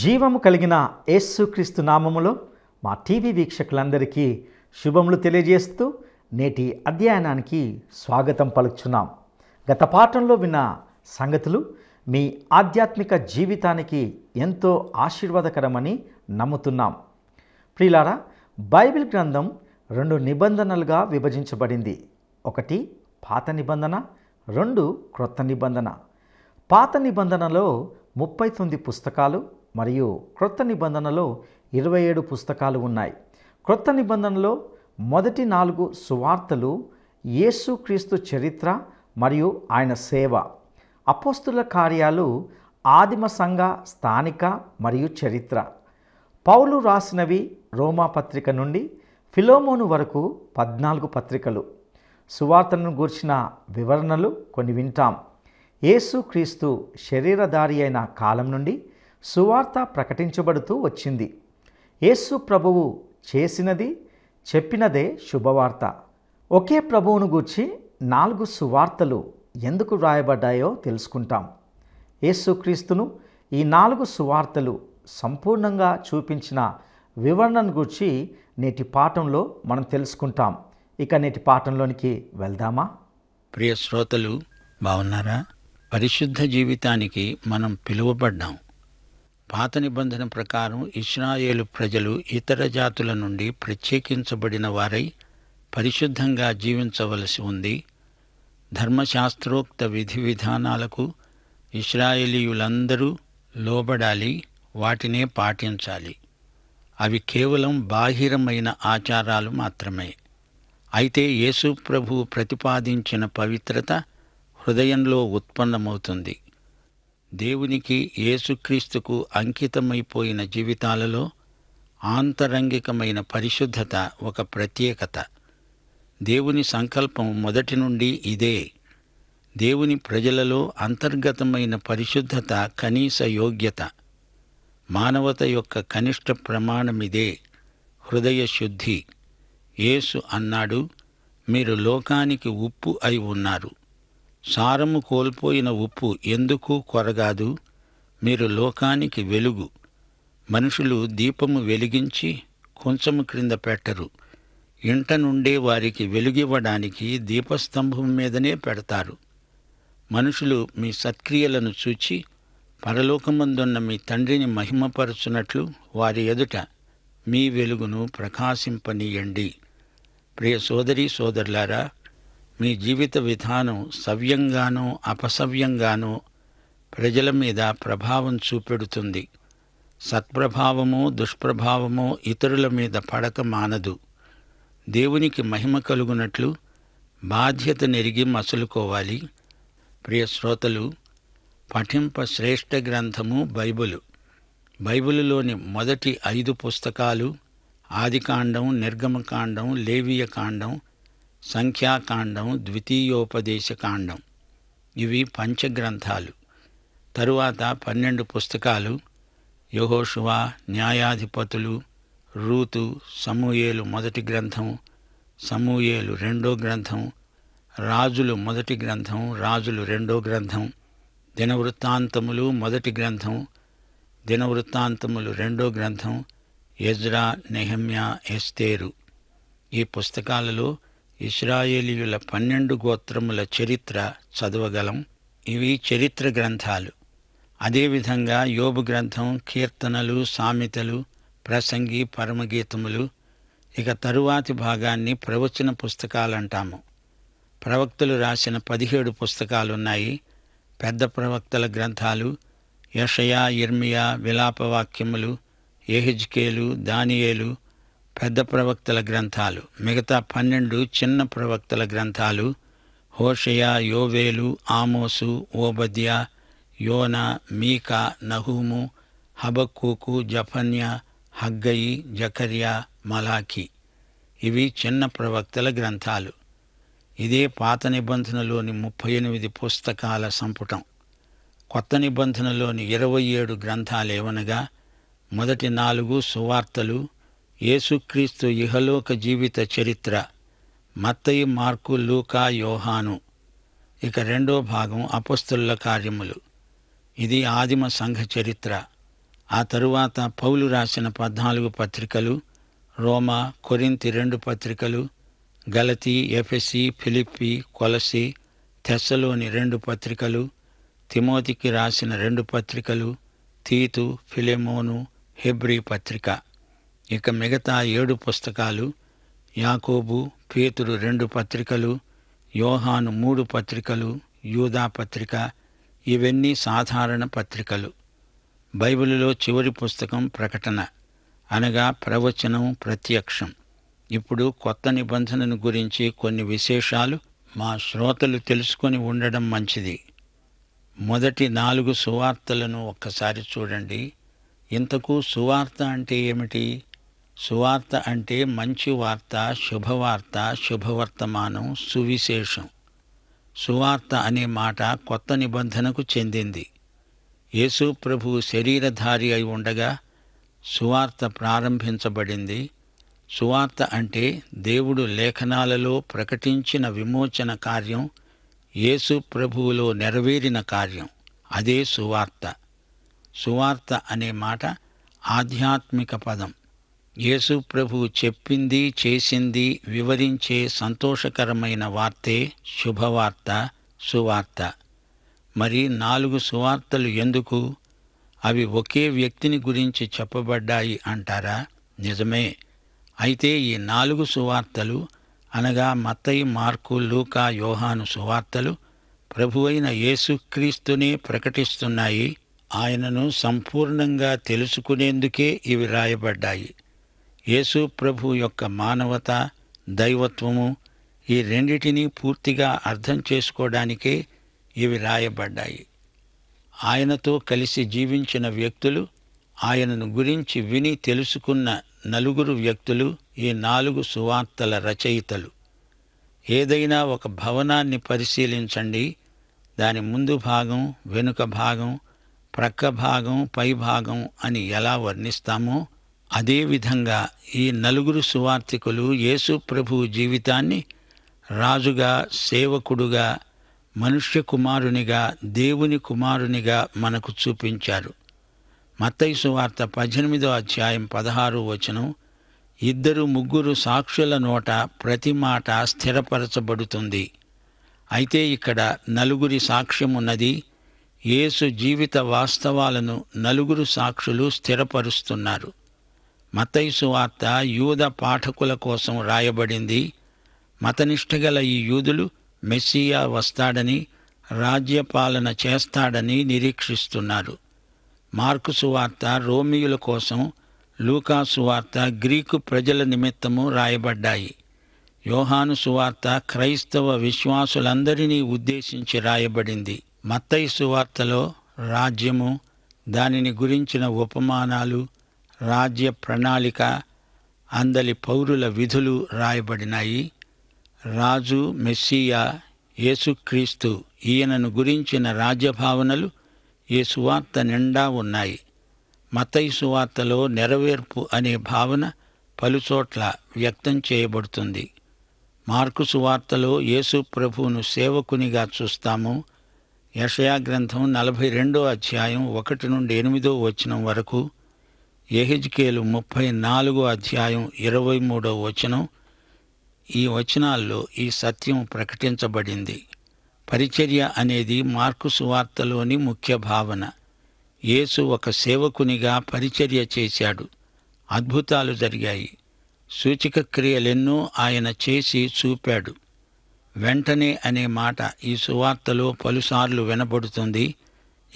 జీవము కలిగిన యేస్సుక్రీస్తు నామములో మా టీవీ వీక్షకులందరికీ శుభములు తెలియజేస్తూ నేటి అధ్యయనానికి స్వాగతం పలుకుచున్నాం గత పాఠంలో విన్న సంగతులు మీ ఆధ్యాత్మిక జీవితానికి ఎంతో ఆశీర్వాదకరమని నమ్ముతున్నాం ప్రియులారా బైబిల్ గ్రంథం రెండు నిబంధనలుగా విభజించబడింది ఒకటి పాత నిబంధన రెండు క్రొత్త నిబంధన పాత నిబంధనలో ముప్పై తొమ్మిది పుస్తకాలు మరియు క్రొత్త నిబంధనలో ఇరవై ఏడు పుస్తకాలు ఉన్నాయి క్రొత్త నిబంధనలో మొదటి నాలుగు సువార్తలు యేసుక్రీస్తు చరిత్ర మరియు ఆయన సేవ అపోస్తుల కార్యాలు ఆదిమ సంఘ స్థానిక మరియు చరిత్ర పౌలు రాసినవి రోమా పత్రిక నుండి ఫిలోమోను వరకు పద్నాలుగు పత్రికలు సువార్తలను గూర్చిన వివరణలు కొన్ని వింటాం యేసుక్రీస్తు శరీరధారి అయిన కాలం నుండి సువార్త ప్రకటించబడుతూ వచ్చింది యేసు ప్రభువు చేసినది చెప్పినదే శుభవార్త ఒకే ప్రభువును గూర్చి నాలుగు సువార్తలు ఎందుకు వ్రాయబడ్డాయో తెలుసుకుంటాం యేసుక్రీస్తును ఈ నాలుగు సువార్తలు సంపూర్ణంగా చూపించిన వివరణను గూర్చి నేటి పాఠంలో మనం తెలుసుకుంటాం ఇక నేటి పాఠంలోనికి వెళ్దామా ప్రియ శ్రోతలు బాగున్నారా పరిశుద్ధ జీవితానికి మనం పిలువబడ్డాం పాత నిబంధన ప్రకారం ఇస్రాయేలు ప్రజలు ఇతర జాతుల నుండి ప్రత్యేకించబడిన వారై పరిశుద్ధంగా జీవించవలసి ఉంది ధర్మశాస్త్రోక్త విధి విధానాలకు ఇస్రాయేలీయులందరూ లోబడాలి వాటినే పాటించాలి అవి కేవలం బాహిరమైన ఆచారాలు మాత్రమే అయితే యేసు ప్రభు ప్రతిపాదించిన పవిత్రత హృదయంలో ఉత్పన్నమవుతుంది దేవునికి యేసుక్రీస్తుకు అంకితమైపోయిన జీవితాలలో ఆంతరంగికమైన పరిశుద్ధత ఒక ప్రత్యేకత దేవుని సంకల్పం మొదటి నుండి ఇదే దేవుని ప్రజలలో అంతర్గతమైన పరిశుద్ధత కనీస యోగ్యత మానవత యొక్క కనిష్ట ప్రమాణమిదే హృదయ శుద్ధి యేసు అన్నాడు మీరు లోకానికి ఉప్పు అయి ఉన్నారు సారము కోల్పోయిన ఉప్పు ఎందుకు కొరగాదు మీరు లోకానికి వెలుగు మనుషులు దీపము వెలిగించి కొంచెము క్రింద పెట్టరు ఇంట నుండే వారికి వెలుగివ్వడానికి దీపస్తంభం మీదనే పెడతారు మనుషులు మీ సత్క్రియలను చూచి పరలోకమందున్న మీ తండ్రిని మహిమపరచునట్లు వారి ఎదుట మీ వెలుగును ప్రకాశింపనీయండి ప్రియ సోదరి సోదరులారా మీ జీవిత విధానం సవ్యంగానో అపసవ్యంగానో ప్రజల మీద ప్రభావం చూపెడుతుంది సత్ప్రభావము దుష్ప్రభావమో ఇతరుల మీద పడక మానదు దేవునికి మహిమ కలుగునట్లు బాధ్యత నెరిగి మసులుకోవాలి ప్రియ శ్రోతలు పఠింప శ్రేష్ఠ గ్రంథము బైబులు బైబిలులోని మొదటి ఐదు పుస్తకాలు ఆదికాండం నిర్గమకాండం లేవీయకాండం సంఖ్యాకాండం ద్వితీయోపదేశకాండం ఇవి పంచగ్రంథాలు తరువాత పన్నెండు పుస్తకాలు యహోషువ న్యాయాధిపతులు రూతు సమూయేలు మొదటి గ్రంథం సమూయేలు రెండో గ్రంథం రాజులు మొదటి గ్రంథం రాజులు రెండో గ్రంథం దినవృత్తాంతములు మొదటి గ్రంథం దినవృత్తాంతములు రెండో గ్రంథం ఎజ్రా నెహమ్యా ఎస్తేరు ఈ పుస్తకాలలో ఇస్రాయేలీయుల పన్నెండు గోత్రముల చరిత్ర చదవగలం ఇవి చరిత్ర గ్రంథాలు అదేవిధంగా యోబు గ్రంథం కీర్తనలు సామెతలు ప్రసంగి పరమగీతములు ఇక తరువాతి భాగాన్ని ప్రవచన పుస్తకాలంటాము ప్రవక్తలు రాసిన పదిహేడు పుస్తకాలున్నాయి పెద్ద ప్రవక్తల గ్రంథాలు యషయా ఇర్మియా విలాపవాక్యములు ఎహిజ్కేలు దానియేలు పెద్ద ప్రవక్తల గ్రంథాలు మిగతా పన్నెండు చిన్న ప్రవక్తల గ్రంథాలు హోషయ యోవేలు ఆమోసు ఓబద్య యోన మీకా నహూము హబక్కూకు జఫన్య హగ్గయి జకర్యా మలాఖీ ఇవి చిన్న ప్రవక్తల గ్రంథాలు ఇదే పాత నిబంధనలోని ముప్పై ఎనిమిది పుస్తకాల సంపుటం కొత్త నిబంధనలోని ఇరవై ఏడు గ్రంథాలేవనగా మొదటి నాలుగు సువార్తలు యేసుక్రీస్తు ఇహలోక జీవిత చరిత్ర మత్తయి మార్కు లూకా యోహాను ఇక రెండో భాగం అపస్తుల కార్యములు ఇది ఆదిమ సంఘ చరిత్ర ఆ తరువాత పౌలు రాసిన పద్నాలుగు పత్రికలు రోమా కొరింతి రెండు పత్రికలు గలతి ఎఫెసి ఫిలిప్పి కొలసి తెస్సలోని రెండు పత్రికలు తిమోతికి రాసిన రెండు పత్రికలు తీతు ఫిలెమోను హెబ్రి పత్రిక ఇక మిగతా ఏడు పుస్తకాలు యాకోబు పేతురు రెండు పత్రికలు యోహాను మూడు పత్రికలు యూదా పత్రిక ఇవన్నీ సాధారణ పత్రికలు బైబిలులో చివరి పుస్తకం ప్రకటన అనగా ప్రవచనం ప్రత్యక్షం ఇప్పుడు కొత్త నిబంధనను గురించి కొన్ని విశేషాలు మా శ్రోతలు తెలుసుకొని ఉండడం మంచిది మొదటి నాలుగు సువార్తలను ఒక్కసారి చూడండి ఇంతకు సువార్త అంటే ఏమిటి సువార్త అంటే మంచి వార్త శుభవార్త శుభవర్తమానం సువిశేషం సువార్త అనే మాట కొత్త నిబంధనకు చెందింది యేసు ప్రభు శరీరధారి అయి ఉండగా సువార్త ప్రారంభించబడింది సువార్త అంటే దేవుడు లేఖనాలలో ప్రకటించిన విమోచన కార్యం యేసు ప్రభువులో నెరవేరిన కార్యం అదే సువార్త సువార్త అనే మాట ఆధ్యాత్మిక పదం యేసు ప్రభు చెప్పింది చేసింది వివరించే సంతోషకరమైన వార్తే శుభవార్త సువార్త మరి నాలుగు సువార్తలు ఎందుకు అవి ఒకే వ్యక్తిని గురించి చెప్పబడ్డాయి అంటారా నిజమే అయితే ఈ నాలుగు సువార్తలు అనగా మత్తయి మార్కు లూకా యోహాను సువార్తలు ప్రభువైన యేసుక్రీస్తునే ప్రకటిస్తున్నాయి ఆయనను సంపూర్ణంగా తెలుసుకునేందుకే ఇవి రాయబడ్డాయి యేసు ప్రభు యొక్క మానవత దైవత్వము ఈ రెండిటినీ పూర్తిగా అర్థం చేసుకోవడానికే ఇవి రాయబడ్డాయి ఆయనతో కలిసి జీవించిన వ్యక్తులు ఆయనను గురించి విని తెలుసుకున్న నలుగురు వ్యక్తులు ఈ నాలుగు సువార్తల రచయితలు ఏదైనా ఒక భవనాన్ని పరిశీలించండి దాని ముందు భాగం వెనుక భాగం ప్రక్క భాగం పై భాగం అని ఎలా వర్ణిస్తామో అదేవిధంగా ఈ నలుగురు సువార్థికులు యేసు ప్రభు జీవితాన్ని రాజుగా సేవకుడుగా మనుష్య కుమారునిగా దేవుని కుమారునిగా మనకు చూపించారు మత్తయి సువార్త పద్దెనిమిదో అధ్యాయం పదహారు వచనం ఇద్దరు ముగ్గురు సాక్షుల నోట ప్రతి మాట స్థిరపరచబడుతుంది అయితే ఇక్కడ నలుగురి సాక్ష్యం ఉన్నది యేసు జీవిత వాస్తవాలను నలుగురు సాక్షులు స్థిరపరుస్తున్నారు మతైసు వార్త యూద పాఠకుల కోసం రాయబడింది మతనిష్టగల ఈ యూదులు మెస్సియా వస్తాడని రాజ్యపాలన చేస్తాడని నిరీక్షిస్తున్నారు మార్కు సువార్త రోమియుల కోసం లూకా సువార్త గ్రీకు ప్రజల నిమిత్తము రాయబడ్డాయి యోహాను సువార్త క్రైస్తవ విశ్వాసులందరినీ ఉద్దేశించి రాయబడింది మత్తయి సువార్తలో రాజ్యము దానిని గురించిన ఉపమానాలు రాజ్య ప్రణాళిక అందలి పౌరుల విధులు రాయబడినాయి రాజు మెస్సియా యేసుక్రీస్తు ఈయనను గురించిన రాజ్యభావనలు ఈ సువార్త నిండా ఉన్నాయి మతయి సువార్తలో నెరవేర్పు అనే భావన పలుచోట్ల వ్యక్తం చేయబడుతుంది మార్కు సువార్తలో యేసు ప్రభువును సేవకునిగా చూస్తాము యషయా గ్రంథం నలభై రెండో అధ్యాయం ఒకటి నుండి ఎనిమిదో వచనం వరకు ఎహెజ్కేలు ముప్పై నాలుగో అధ్యాయం ఇరవై మూడో వచనం ఈ వచనాల్లో ఈ సత్యం ప్రకటించబడింది పరిచర్య అనేది మార్కు సువార్తలోని ముఖ్య భావన యేసు ఒక సేవకునిగా పరిచర్య చేశాడు అద్భుతాలు జరిగాయి సూచిక క్రియలెన్నో ఆయన చేసి చూపాడు వెంటనే అనే మాట ఈ సువార్తలో పలుసార్లు వినబడుతుంది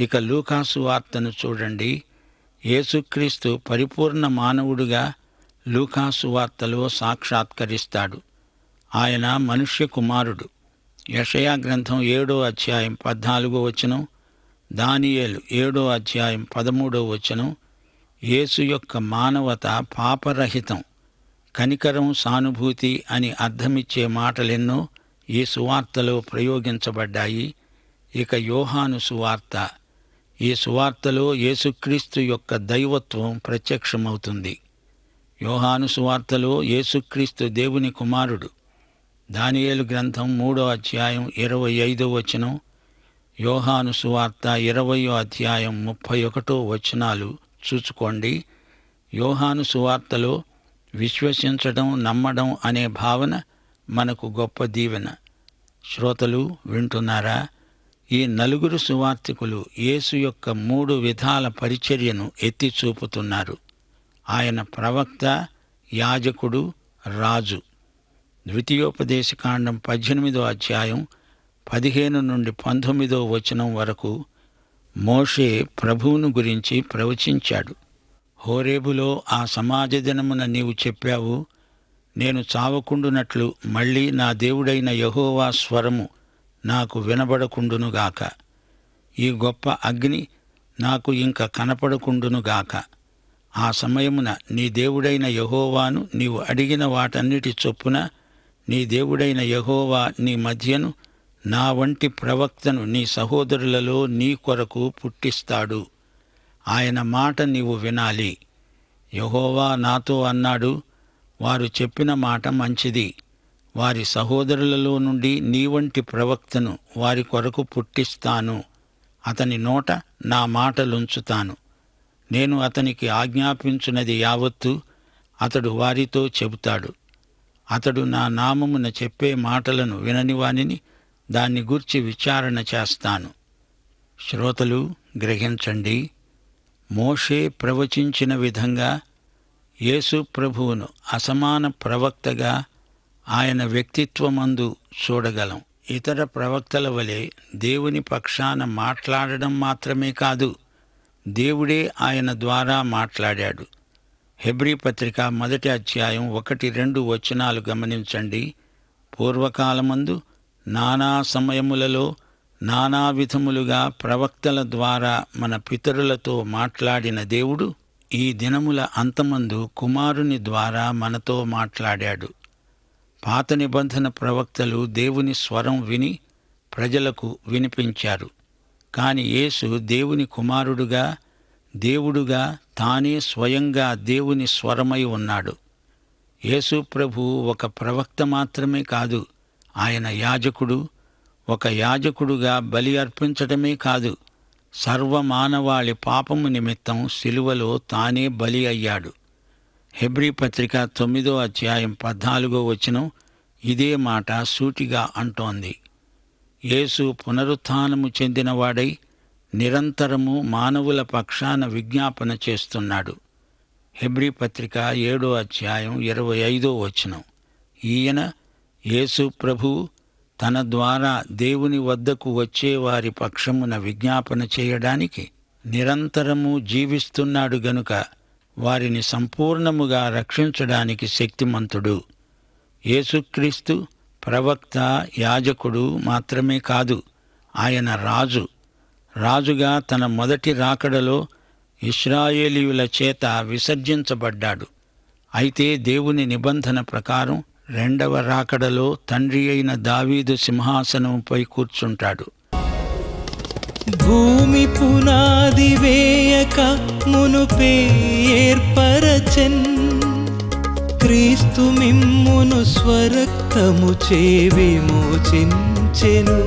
ఇక లూకాసు వార్తను చూడండి యేసుక్రీస్తు పరిపూర్ణ మానవుడుగా లూకాసు వార్తలో సాక్షాత్కరిస్తాడు ఆయన మనుష్య కుమారుడు యషయా గ్రంథం ఏడో అధ్యాయం పద్నాలుగో వచనం దానియేలు ఏడో అధ్యాయం పదమూడో వచనం యేసు యొక్క మానవత పాపరహితం కనికరం సానుభూతి అని అర్థమిచ్చే మాటలెన్నో ఈ సువార్తలో ప్రయోగించబడ్డాయి ఇక యోహాను సువార్త ఈ సువార్తలో యేసుక్రీస్తు యొక్క దైవత్వం ప్రత్యక్షమవుతుంది యోహాను సువార్తలో యేసుక్రీస్తు దేవుని కుమారుడు దానియేలు గ్రంథం మూడో అధ్యాయం ఇరవై ఐదో వచనం యోహాను సువార్త ఇరవయో అధ్యాయం ముప్పై ఒకటో వచనాలు చూచుకోండి యోహాను సువార్తలో విశ్వసించడం నమ్మడం అనే భావన మనకు గొప్ప దీవెన శ్రోతలు వింటున్నారా ఈ నలుగురు సువార్థికులు యేసు యొక్క మూడు విధాల పరిచర్యను ఎత్తి చూపుతున్నారు ఆయన ప్రవక్త యాజకుడు రాజు ద్వితీయోపదేశకాండం పద్దెనిమిదో అధ్యాయం పదిహేను నుండి పంతొమ్మిదో వచనం వరకు మోషే ప్రభువును గురించి ప్రవచించాడు హోరేబులో ఆ సమాజ దినమున నీవు చెప్పావు నేను చావకుండునట్లు మళ్ళీ నా దేవుడైన యహోవా స్వరము నాకు వినబడకుండునుగాక ఈ గొప్ప అగ్ని నాకు ఇంక కనపడకుండునుగాక ఆ సమయమున నీ దేవుడైన యహోవాను నీవు అడిగిన వాటన్నిటి చొప్పున నీ దేవుడైన యహోవా నీ మధ్యను నా వంటి ప్రవక్తను నీ సహోదరులలో నీ కొరకు పుట్టిస్తాడు ఆయన మాట నీవు వినాలి యహోవా నాతో అన్నాడు వారు చెప్పిన మాట మంచిది వారి సహోదరులలో నుండి నీ వంటి ప్రవక్తను వారి కొరకు పుట్టిస్తాను అతని నోట నా మాటలుంచుతాను నేను అతనికి ఆజ్ఞాపించినది యావత్తు అతడు వారితో చెబుతాడు అతడు నా నామమున చెప్పే మాటలను వినని దాన్ని గూర్చి విచారణ చేస్తాను శ్రోతలు గ్రహించండి మోషే ప్రవచించిన విధంగా యేసు ప్రభువును అసమాన ప్రవక్తగా ఆయన వ్యక్తిత్వమందు చూడగలం ఇతర ప్రవక్తల వలె దేవుని పక్షాన మాట్లాడడం మాత్రమే కాదు దేవుడే ఆయన ద్వారా మాట్లాడాడు హెబ్రి పత్రిక మొదటి అధ్యాయం ఒకటి రెండు వచనాలు గమనించండి పూర్వకాలమందు నానా సమయములలో నానా విధములుగా ప్రవక్తల ద్వారా మన పితరులతో మాట్లాడిన దేవుడు ఈ దినముల అంతమందు కుమారుని ద్వారా మనతో మాట్లాడాడు పాత నిబంధన ప్రవక్తలు దేవుని స్వరం విని ప్రజలకు వినిపించారు కానీ యేసు దేవుని కుమారుడుగా దేవుడుగా తానే స్వయంగా దేవుని స్వరమై ఉన్నాడు యేసు ప్రభు ఒక ప్రవక్త మాత్రమే కాదు ఆయన యాజకుడు ఒక యాజకుడుగా బలి అర్పించటమే కాదు సర్వమానవాళి పాపము నిమిత్తం సిలువలో తానే బలి అయ్యాడు హెబ్రి పత్రిక తొమ్మిదో అధ్యాయం పద్నాలుగో వచనం ఇదే మాట సూటిగా అంటోంది యేసు పునరుత్నము చెందినవాడై నిరంతరము మానవుల పక్షాన విజ్ఞాపన చేస్తున్నాడు హెబ్రి పత్రిక ఏడో అధ్యాయం ఇరవై ఐదో వచనం ఈయన యేసు ప్రభు తన ద్వారా దేవుని వద్దకు వచ్చే వారి పక్షమున విజ్ఞాపన చేయడానికి నిరంతరము జీవిస్తున్నాడు గనుక వారిని సంపూర్ణముగా రక్షించడానికి శక్తిమంతుడు యేసుక్రీస్తు ప్రవక్త యాజకుడు మాత్రమే కాదు ఆయన రాజు రాజుగా తన మొదటి రాకడలో ఇస్రాయేలీయుల చేత విసర్జించబడ్డాడు అయితే దేవుని నిబంధన ప్రకారం రెండవ రాకడలో తండ్రి అయిన దావీదు సింహాసనంపై కూర్చుంటాడు భూమి పునాది వేయక మునుపే ఏర్పరచన్ క్రీస్తు మిమ్మును స్వరక్తము చే విమోచించెను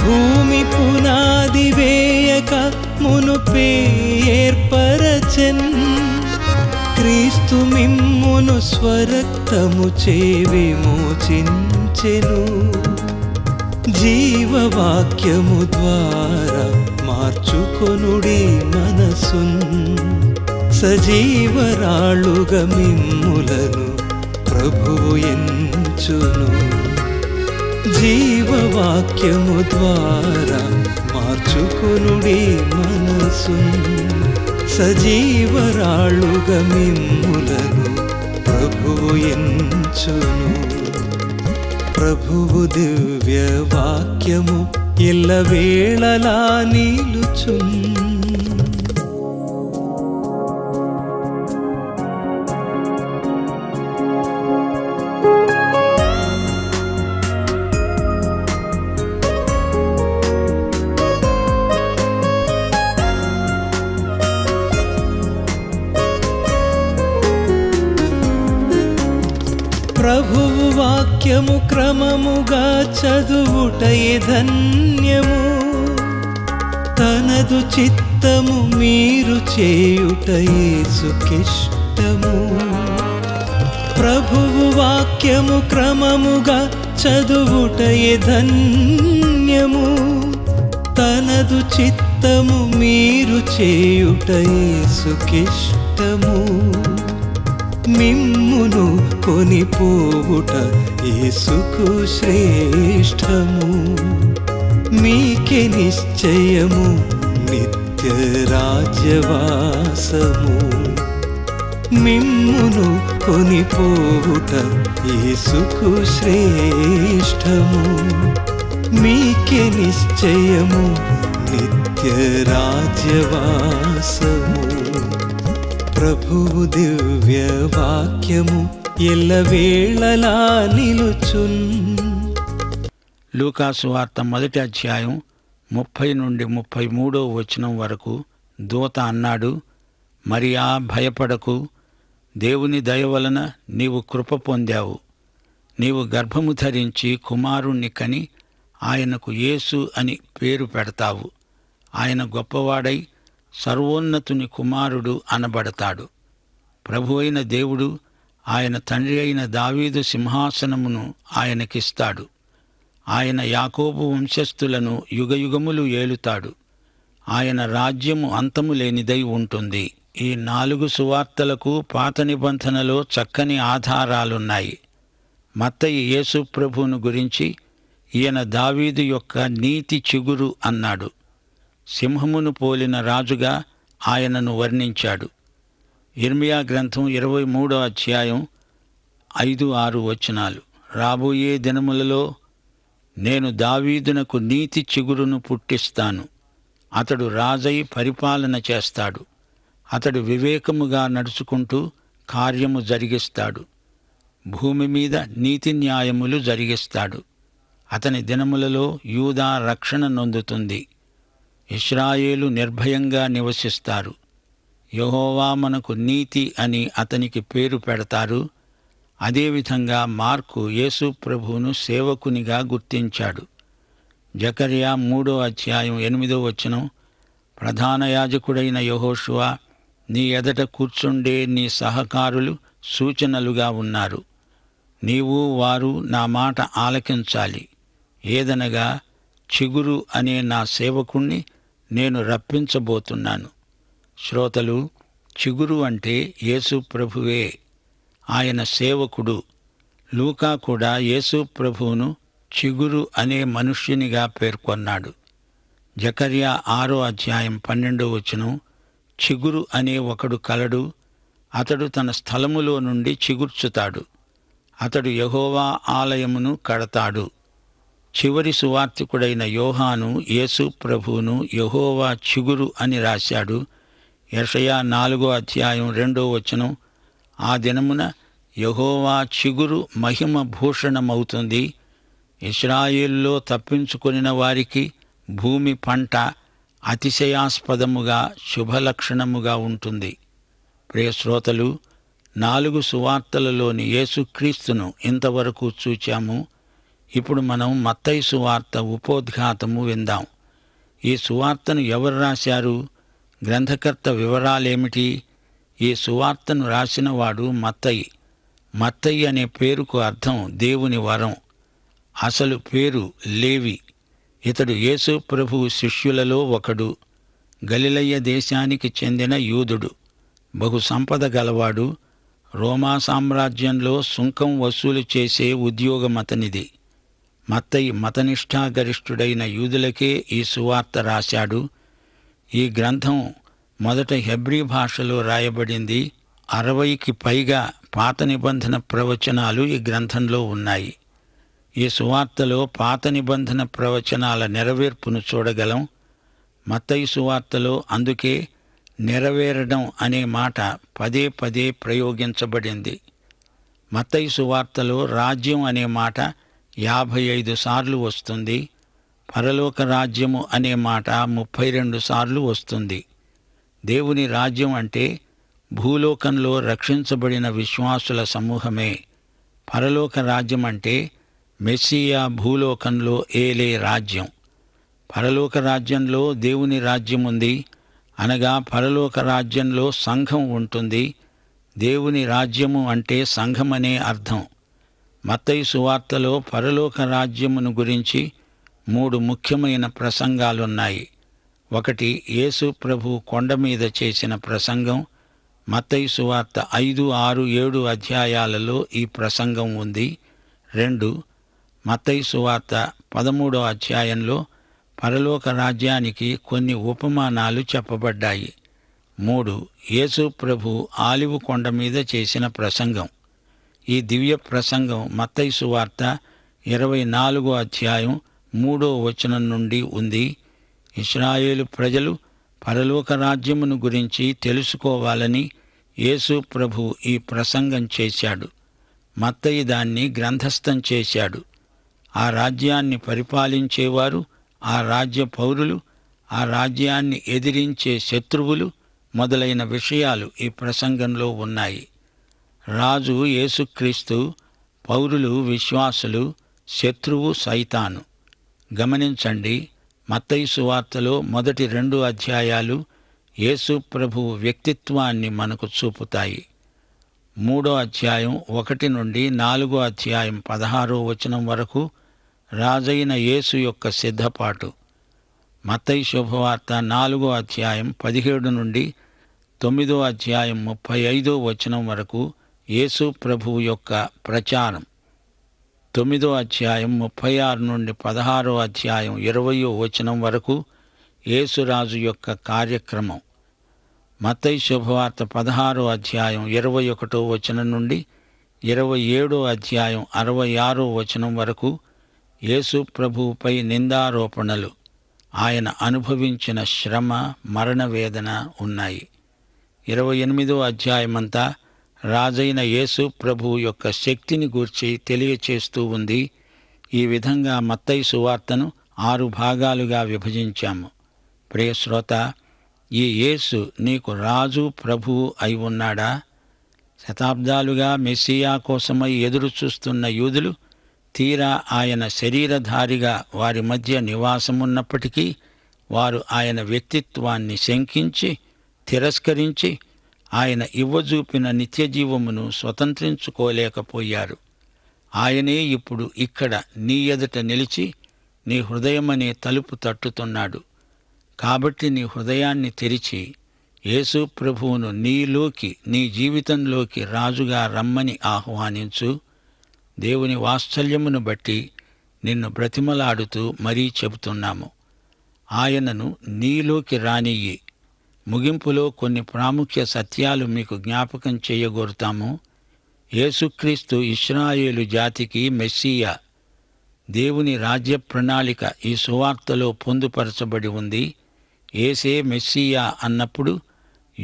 భూమి పునాది వేయక మునుపే ఏర్పరచన్ క్రీస్తు మిమ్మును స్వరక్తము చే విమోచించెను జీవవాక్యము ద్వారా మార్చుకొనుడి మనసు సజీవరాళ్ళుగా మిమ్ములను ప్రభువు ఎంచును జీవవాక్యము ద్వారా మార్చుకొనుడి మనసు సజీవరాళ్ళుగా మిమ్ములను ప్రభువు ఎంచును ప్రభువు దివ్య వాక్యము ఎల్ల వేళలా నీలుచుంది నిత్యము క్రమముగా చదువుటయే ధన్యము తనదు చిత్తము మీరు చేయుటయే సుఖిష్టము ప్రభువు వాక్యము క్రమముగా చదువుటయే ధన్యము తనదు చిత్తము మీరు చేయుటయే సుఖిష్టము మిమ్మును కొనిపోవుట ఏసుకు శ్రేష్టము మీకి నిశ్చయము నిత్య రాజ్యవాసము మిమ్మును కొనిపోవుట ఏసుకు శ్రేష్టము మీకి నిశ్చయము నిత్య రాజ్యవాసము ప్రభువు దివ్య వాక్యము ఎల్లవేళలా నిలుచున్ లూకాసు వార్త మొదటి అధ్యాయం ముప్పై నుండి ముప్పై మూడో వచనం వరకు దూత అన్నాడు మరి ఆ భయపడకు దేవుని దయ వలన నీవు కృప పొందావు నీవు గర్భము ధరించి కుమారుణ్ణి కని ఆయనకు యేసు అని పేరు పెడతావు ఆయన గొప్పవాడై సర్వోన్నతుని కుమారుడు అనబడతాడు ప్రభు అయిన దేవుడు ఆయన తండ్రి అయిన దావీదు సింహాసనమును ఆయనకిస్తాడు ఆయన యాకోబు వంశస్థులను యుగయుగములు ఏలుతాడు ఆయన రాజ్యము అంతము లేనిదై ఉంటుంది ఈ నాలుగు సువార్తలకు పాత నిబంధనలో చక్కని ఆధారాలున్నాయి మత్తయ్య యేసు ప్రభువును గురించి ఈయన దావీదు యొక్క నీతి చిగురు అన్నాడు సింహమును పోలిన రాజుగా ఆయనను వర్ణించాడు ఇర్మియా గ్రంథం ఇరవై మూడో అధ్యాయం ఐదు ఆరు వచనాలు రాబోయే దినములలో నేను దావీదునకు నీతి చిగురును పుట్టిస్తాను అతడు రాజై పరిపాలన చేస్తాడు అతడు వివేకముగా నడుచుకుంటూ కార్యము జరిగిస్తాడు భూమి మీద నీతి న్యాయములు జరిగిస్తాడు అతని దినములలో యూదా రక్షణ నొందుతుంది ఇస్రాయేలు నిర్భయంగా నివసిస్తారు యహోవా మనకు నీతి అని అతనికి పేరు పెడతారు అదేవిధంగా మార్కు యేసు ప్రభువును సేవకునిగా గుర్తించాడు జకర్యా మూడో అధ్యాయం ఎనిమిదో వచనం ప్రధాన యాజకుడైన యహోషువ నీ ఎదట కూర్చుండే నీ సహకారులు సూచనలుగా ఉన్నారు నీవు వారు నా మాట ఆలకించాలి ఏదనగా చిగురు అనే నా సేవకుణ్ణి నేను రప్పించబోతున్నాను శ్రోతలు చిగురు అంటే యేసు ప్రభువే ఆయన సేవకుడు లూకా కూడా యేసు ప్రభువును చిగురు అనే మనుష్యునిగా పేర్కొన్నాడు జకర్యా ఆరో అధ్యాయం పన్నెండో వచనం చిగురు అనే ఒకడు కలడు అతడు తన స్థలములో నుండి చిగుర్చుతాడు అతడు యహోవా ఆలయమును కడతాడు చివరి సువార్థికుడైన యోహాను యేసు ప్రభువును యహోవా చిగురు అని రాశాడు యషయా నాలుగో అధ్యాయం రెండో వచనం ఆ దినమున యహోవా చిగురు మహిమ భూషణమవుతుంది ఇస్రాయిల్లో తప్పించుకొనిన వారికి భూమి పంట అతిశయాస్పదముగా శుభలక్షణముగా ఉంటుంది ప్రియశ్రోతలు నాలుగు సువార్తలలోని యేసుక్రీస్తును ఇంతవరకు చూచాము ఇప్పుడు మనం మత్తయి సువార్త ఉపోద్ఘాతము విందాం ఈ సువార్తను ఎవరు రాశారు గ్రంథకర్త వివరాలేమిటి ఈ సువార్తను రాసినవాడు మత్తయి మత్తయి అనే పేరుకు అర్థం దేవుని వరం అసలు పేరు లేవి ఇతడు యేసు ప్రభు శిష్యులలో ఒకడు గలిలయ్య దేశానికి చెందిన యూదుడు బహు సంపద గలవాడు రోమా సామ్రాజ్యంలో సుంకం వసూలు చేసే ఉద్యోగమతనిది అతనిది మత్తయి మతనిష్టాగరిష్ఠుడైన యూదులకే ఈ సువార్త రాశాడు ఈ గ్రంథం మొదట హెబ్రీ భాషలో రాయబడింది అరవైకి పైగా పాత నిబంధన ప్రవచనాలు ఈ గ్రంథంలో ఉన్నాయి ఈ సువార్తలో పాత నిబంధన ప్రవచనాల నెరవేర్పును చూడగలం మత్తయి సువార్తలో అందుకే నెరవేరడం అనే మాట పదే పదే ప్రయోగించబడింది మత్తయి సువార్తలో రాజ్యం అనే మాట యాభై ఐదు సార్లు వస్తుంది పరలోక రాజ్యము అనే మాట ముప్పై రెండు సార్లు వస్తుంది దేవుని రాజ్యం అంటే భూలోకంలో రక్షించబడిన విశ్వాసుల సమూహమే పరలోక రాజ్యం అంటే మెస్సియా భూలోకంలో ఏలే రాజ్యం పరలోక రాజ్యంలో దేవుని రాజ్యం ఉంది అనగా పరలోక రాజ్యంలో సంఘం ఉంటుంది దేవుని రాజ్యము అంటే సంఘమనే అర్థం మత్తయి సువార్తలో పరలోక రాజ్యమును గురించి మూడు ముఖ్యమైన ప్రసంగాలున్నాయి ఒకటి యేసు ప్రభు కొండ మీద చేసిన ప్రసంగం మత్తయి సువార్త ఐదు ఆరు ఏడు అధ్యాయాలలో ఈ ప్రసంగం ఉంది రెండు మత్తయి సువార్త పదమూడో అధ్యాయంలో పరలోక రాజ్యానికి కొన్ని ఉపమానాలు చెప్పబడ్డాయి మూడు యేసు ప్రభు ఆలివు కొండ మీద చేసిన ప్రసంగం ఈ దివ్య ప్రసంగం మత్తైసు వార్త ఇరవై నాలుగో అధ్యాయం మూడో వచనం నుండి ఉంది ఇస్రాయేలు ప్రజలు పరలోక రాజ్యమును గురించి తెలుసుకోవాలని యేసు ప్రభు ఈ ప్రసంగం చేశాడు మత్తయి దాన్ని గ్రంథస్థం చేశాడు ఆ రాజ్యాన్ని పరిపాలించేవారు ఆ రాజ్య పౌరులు ఆ రాజ్యాన్ని ఎదిరించే శత్రువులు మొదలైన విషయాలు ఈ ప్రసంగంలో ఉన్నాయి రాజు యేసుక్రీస్తు పౌరులు విశ్వాసులు శత్రువు సైతాను గమనించండి మత్తైసు వార్తలో మొదటి రెండు అధ్యాయాలు యేసు ప్రభు వ్యక్తిత్వాన్ని మనకు చూపుతాయి మూడో అధ్యాయం ఒకటి నుండి నాలుగో అధ్యాయం పదహారో వచనం వరకు రాజైన యేసు యొక్క సిద్ధపాటు మత్తై శుభవార్త నాలుగో అధ్యాయం పదిహేడు నుండి తొమ్మిదో అధ్యాయం ముప్పై ఐదో వచనం వరకు యేసు ప్రభువు యొక్క ప్రచారం తొమ్మిదో అధ్యాయం ముప్పై ఆరు నుండి పదహారో అధ్యాయం ఇరవయో వచనం వరకు యేసురాజు యొక్క కార్యక్రమం మతై శుభవార్త పదహారో అధ్యాయం ఇరవై ఒకటో వచనం నుండి ఇరవై ఏడో అధ్యాయం అరవై ఆరో వచనం వరకు యేసు ప్రభువుపై నిందారోపణలు ఆయన అనుభవించిన శ్రమ మరణ వేదన ఉన్నాయి ఇరవై ఎనిమిదో అధ్యాయమంతా రాజైన యేసు ప్రభు యొక్క శక్తిని గూర్చి తెలియచేస్తూ ఉంది ఈ విధంగా మత్తయి సువార్తను ఆరు భాగాలుగా విభజించాము ప్రియశ్రోత ఈ యేసు నీకు రాజు ప్రభువు అయి ఉన్నాడా శతాబ్దాలుగా మెస్సియా కోసమై ఎదురు చూస్తున్న యూదులు తీరా ఆయన శరీరధారిగా వారి మధ్య నివాసమున్నప్పటికీ వారు ఆయన వ్యక్తిత్వాన్ని శంకించి తిరస్కరించి ఆయన ఇవ్వజూపిన నిత్యజీవమును స్వతంత్రించుకోలేకపోయారు ఆయనే ఇప్పుడు ఇక్కడ నీ ఎదుట నిలిచి నీ హృదయమనే తలుపు తట్టుతున్నాడు కాబట్టి నీ హృదయాన్ని తెరిచి యేసు ప్రభువును నీలోకి నీ జీవితంలోకి రాజుగా రమ్మని ఆహ్వానించు దేవుని వాత్సల్యమును బట్టి నిన్ను బ్రతిమలాడుతూ మరీ చెబుతున్నాము ఆయనను నీలోకి రానియ్యి ముగింపులో కొన్ని ప్రాముఖ్య సత్యాలు మీకు జ్ఞాపకం చేయగోరుతాము యేసుక్రీస్తు ఇస్రాయేలు జాతికి మెస్సియా దేవుని రాజ్య ప్రణాళిక ఈ సువార్తలో పొందుపరచబడి ఉంది ఏసే మెస్సియా అన్నప్పుడు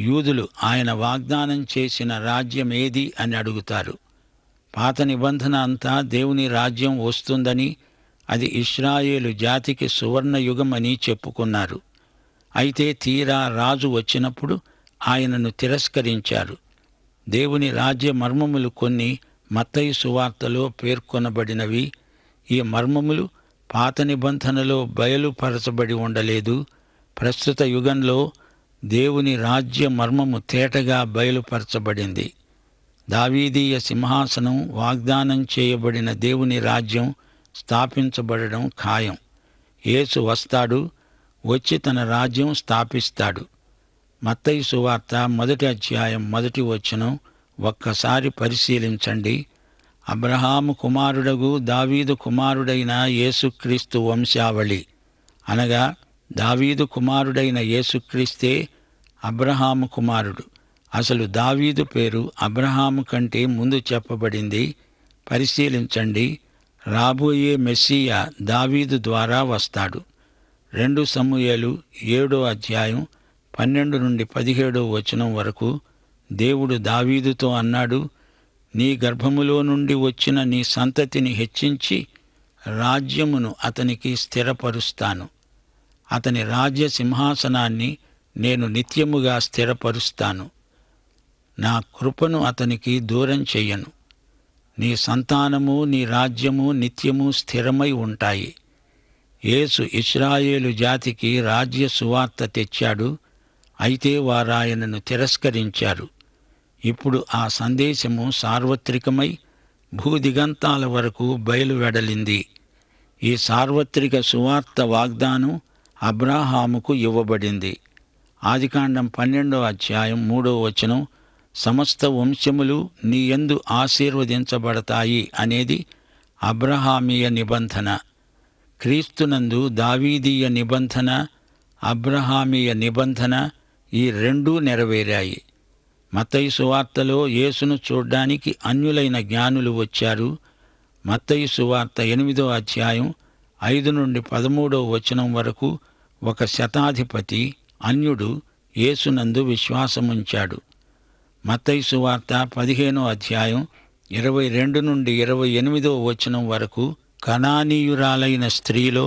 యూదులు ఆయన వాగ్దానం చేసిన రాజ్యం ఏది అని అడుగుతారు పాత నిబంధన అంతా దేవుని రాజ్యం వస్తుందని అది ఇస్రాయేలు జాతికి సువర్ణయుగమని చెప్పుకున్నారు అయితే తీరా రాజు వచ్చినప్పుడు ఆయనను తిరస్కరించారు దేవుని రాజ్య మర్మములు కొన్ని మత్తయి సువార్తలో పేర్కొనబడినవి ఈ మర్మములు పాత నిబంధనలో బయలుపరచబడి ఉండలేదు ప్రస్తుత యుగంలో దేవుని రాజ్య మర్మము తేటగా బయలుపరచబడింది దావీదీయ సింహాసనం వాగ్దానం చేయబడిన దేవుని రాజ్యం స్థాపించబడడం ఖాయం యేసు వస్తాడు వచ్చి తన రాజ్యం స్థాపిస్తాడు మత్తయి సువార్త మొదటి అధ్యాయం మొదటి వచనం ఒక్కసారి పరిశీలించండి అబ్రహాము కుమారుడగు దావీదు కుమారుడైన యేసుక్రీస్తు వంశావళి అనగా దావీదు కుమారుడైన యేసుక్రీస్తే అబ్రహాము కుమారుడు అసలు దావీదు పేరు అబ్రహాము కంటే ముందు చెప్పబడింది పరిశీలించండి రాబోయే మెస్సియా దావీదు ద్వారా వస్తాడు రెండు సమూహలు ఏడో అధ్యాయం పన్నెండు నుండి పదిహేడో వచనం వరకు దేవుడు దావీదుతో అన్నాడు నీ గర్భములో నుండి వచ్చిన నీ సంతతిని హెచ్చించి రాజ్యమును అతనికి స్థిరపరుస్తాను అతని రాజ్య సింహాసనాన్ని నేను నిత్యముగా స్థిరపరుస్తాను నా కృపను అతనికి దూరం చెయ్యను నీ సంతానము నీ రాజ్యము నిత్యము స్థిరమై ఉంటాయి యేసు ఇస్రాయేలు జాతికి రాజ్య సువార్త తెచ్చాడు అయితే వారాయనను తిరస్కరించారు ఇప్పుడు ఆ సందేశము సార్వత్రికమై భూదిగంతాల వరకు బయలువెడలింది ఈ సార్వత్రిక సువార్త వాగ్దానం అబ్రాహాముకు ఇవ్వబడింది ఆదికాండం పన్నెండో అధ్యాయం మూడో వచనం సమస్త వంశములు నీయందు ఆశీర్వదించబడతాయి అనేది అబ్రహామీయ నిబంధన క్రీస్తునందు దావీదీయ నిబంధన అబ్రహామీయ నిబంధన ఈ రెండూ నెరవేరాయి మత్తయి సువార్తలో యేసును చూడ్డానికి అన్యులైన జ్ఞానులు వచ్చారు మత్తయి సువార్త ఎనిమిదో అధ్యాయం ఐదు నుండి పదమూడో వచనం వరకు ఒక శతాధిపతి అన్యుడు యేసునందు విశ్వాసముంచాడు మత్తయి సువార్త పదిహేనో అధ్యాయం ఇరవై రెండు నుండి ఇరవై ఎనిమిదో వచనం వరకు కణానీయురాలైన స్త్రీలో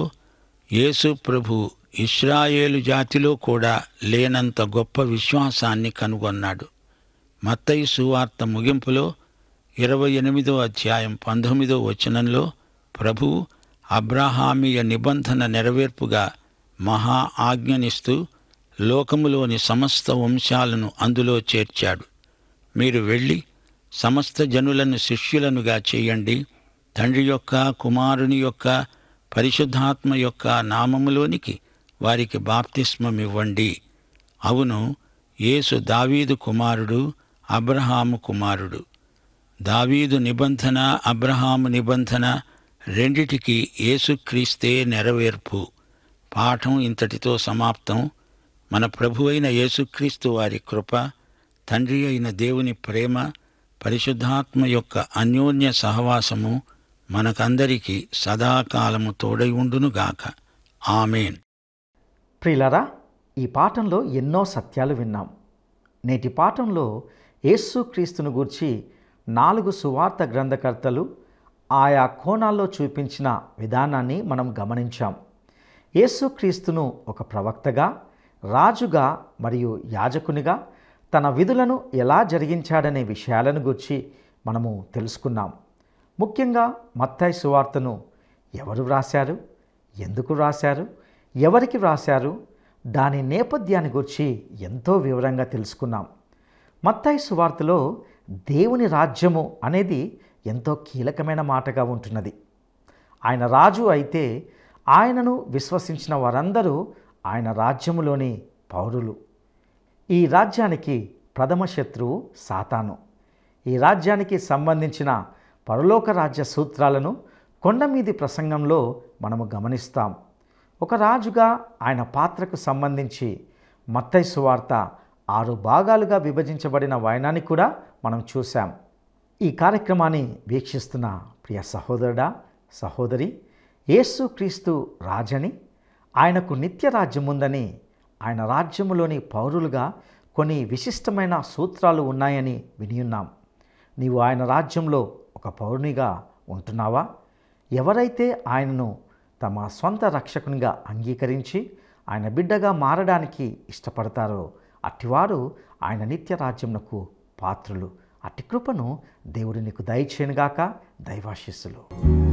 యేసు ప్రభు ఇస్రాయేలు జాతిలో కూడా లేనంత గొప్ప విశ్వాసాన్ని కనుగొన్నాడు మత్తయి సువార్త ముగింపులో ఇరవై ఎనిమిదో అధ్యాయం పంతొమ్మిదో వచనంలో ప్రభు అబ్రాహామీయ నిబంధన నెరవేర్పుగా మహా ఆజ్ఞనిస్తూ లోకములోని సమస్త వంశాలను అందులో చేర్చాడు మీరు వెళ్ళి సమస్త జనులను శిష్యులనుగా చేయండి తండ్రి యొక్క కుమారుని యొక్క పరిశుద్ధాత్మ యొక్క నామములోనికి వారికి బాప్తిస్మమివ్వండి అవును యేసు దావీదు కుమారుడు అబ్రహాము కుమారుడు దావీదు నిబంధన అబ్రహాము నిబంధన రెండిటికి యేసుక్రీస్తే నెరవేర్పు పాఠం ఇంతటితో సమాప్తం మన ప్రభు అయిన యేసుక్రీస్తు వారి కృప తండ్రి అయిన దేవుని ప్రేమ పరిశుద్ధాత్మ యొక్క అన్యోన్య సహవాసము మనకందరికీ సదాకాలము తోడై ఉండునుగాక ఆమెన్ ప్రిలరా ఈ పాఠంలో ఎన్నో సత్యాలు విన్నాం నేటి పాఠంలో యేసుక్రీస్తును గూర్చి నాలుగు సువార్త గ్రంథకర్తలు ఆయా కోణాల్లో చూపించిన విధానాన్ని మనం గమనించాం యేసుక్రీస్తును ఒక ప్రవక్తగా రాజుగా మరియు యాజకునిగా తన విధులను ఎలా జరిగించాడనే విషయాలను గురించి మనము తెలుసుకున్నాం ముఖ్యంగా మత్తాయి సువార్తను ఎవరు వ్రాశారు ఎందుకు వ్రాశారు ఎవరికి వ్రాశారు దాని నేపథ్యాన్ని గురించి ఎంతో వివరంగా తెలుసుకున్నాం మత్తాయి సువార్తలో దేవుని రాజ్యము అనేది ఎంతో కీలకమైన మాటగా ఉంటున్నది ఆయన రాజు అయితే ఆయనను విశ్వసించిన వారందరూ ఆయన రాజ్యములోని పౌరులు ఈ రాజ్యానికి ప్రథమ శత్రువు సాతాను ఈ రాజ్యానికి సంబంధించిన పరలోక రాజ్య సూత్రాలను కొండమీది ప్రసంగంలో మనము గమనిస్తాం ఒక రాజుగా ఆయన పాత్రకు సంబంధించి మత్తైసు వార్త ఆరు భాగాలుగా విభజించబడిన వాయనాన్ని కూడా మనం చూశాం ఈ కార్యక్రమాన్ని వీక్షిస్తున్న ప్రియ సహోదరుడా సహోదరి యేసు క్రీస్తు రాజని ఆయనకు నిత్య రాజ్యం ఉందని ఆయన రాజ్యములోని పౌరులుగా కొన్ని విశిష్టమైన సూత్రాలు ఉన్నాయని వినియున్నాం నీవు ఆయన రాజ్యంలో ఒక పౌరునిగా ఉంటున్నావా ఎవరైతే ఆయనను తమ సొంత రక్షకునిగా అంగీకరించి ఆయన బిడ్డగా మారడానికి ఇష్టపడతారో అట్టివారు ఆయన నిత్య రాజ్యమునకు పాత్రులు అట్టి కృపను దేవుడి నీకు దయచేయనుగాక దైవాశీస్సులు